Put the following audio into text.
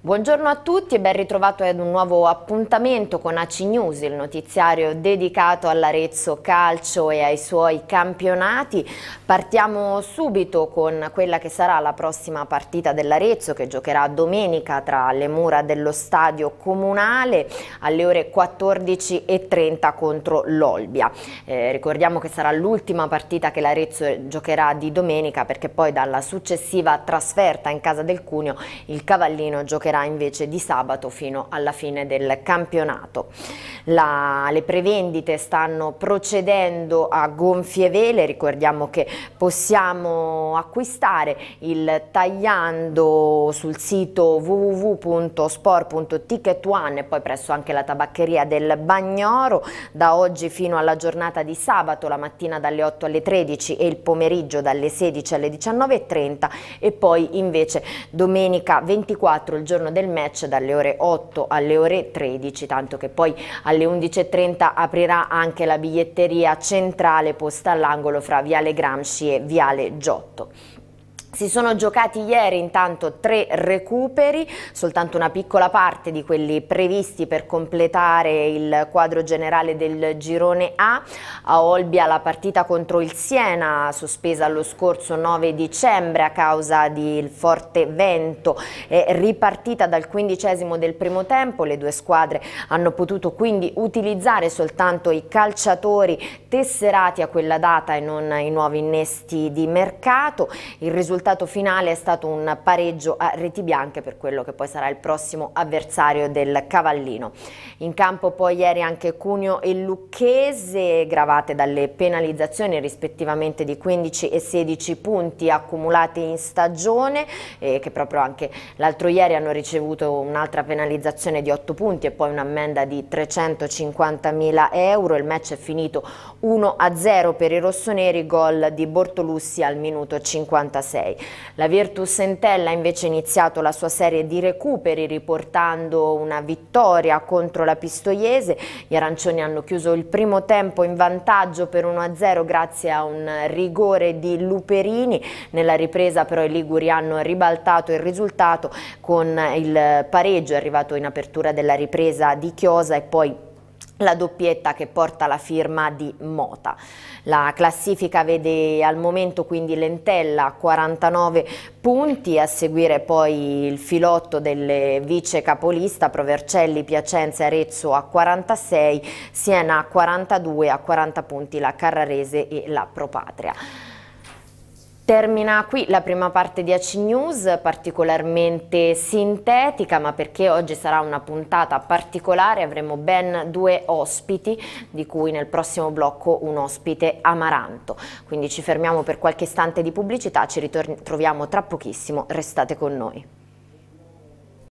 Buongiorno a tutti e ben ritrovato ad un nuovo appuntamento con AC News, il notiziario dedicato all'Arezzo Calcio e ai suoi campionati. Partiamo subito con quella che sarà la prossima partita dell'Arezzo che giocherà domenica tra le mura dello stadio comunale alle ore 14.30 contro l'Olbia. Eh, ricordiamo che sarà l'ultima partita che l'Arezzo giocherà di domenica perché poi dalla successiva trasferta in casa del Cuneo il Cavallino giocherà giocherà invece di sabato fino alla fine del campionato. La, le prevendite stanno procedendo a gonfie vele, ricordiamo che possiamo acquistare il tagliando sul sito www.sport.ticketone e poi presso anche la tabaccheria del Bagnoro da oggi fino alla giornata di sabato, la mattina dalle 8 alle 13 e il pomeriggio dalle 16 alle 19.30 e poi invece domenica 24 il giorno giorno del match dalle ore 8 alle ore 13, tanto che poi alle 11.30 aprirà anche la biglietteria centrale posta all'angolo fra Viale Gramsci e Viale Giotto. Si sono giocati ieri intanto tre recuperi, soltanto una piccola parte di quelli previsti per completare il quadro generale del girone A. A Olbia la partita contro il Siena, sospesa lo scorso 9 dicembre a causa del forte vento, è ripartita dal quindicesimo del primo tempo. Le due squadre hanno potuto quindi utilizzare soltanto i calciatori tesserati a quella data e non i nuovi innesti di mercato. Il risultato risultato finale è stato un pareggio a reti bianche per quello che poi sarà il prossimo avversario del Cavallino. In campo poi ieri anche Cuneo e Lucchese gravate dalle penalizzazioni rispettivamente di 15 e 16 punti accumulati in stagione eh, che proprio anche l'altro ieri hanno ricevuto un'altra penalizzazione di 8 punti e poi un'ammenda di 350.000 euro. Il match è finito 1-0 per i rossoneri, gol di Bortolussi al minuto 56 europei. La Virtus Entella ha invece iniziato la sua serie di recuperi riportando una vittoria contro la Pistoiese. Gli arancioni hanno chiuso il primo tempo in vantaggio per 1-0 grazie a un rigore di Luperini. Nella ripresa però i Liguri hanno ribaltato il risultato con il pareggio arrivato in apertura della ripresa di Chiosa e poi la doppietta che porta la firma di Mota. La classifica vede al momento quindi Lentella a 49 punti, a seguire poi il filotto del vice capolista Provercelli, Piacenza e Arezzo a 46, Siena a 42, a 40 punti la Carrarese e la Propatria. Termina qui la prima parte di AC News, particolarmente sintetica, ma perché oggi sarà una puntata particolare, avremo ben due ospiti, di cui nel prossimo blocco un ospite amaranto. Quindi ci fermiamo per qualche istante di pubblicità, ci ritroviamo tra pochissimo, restate con noi.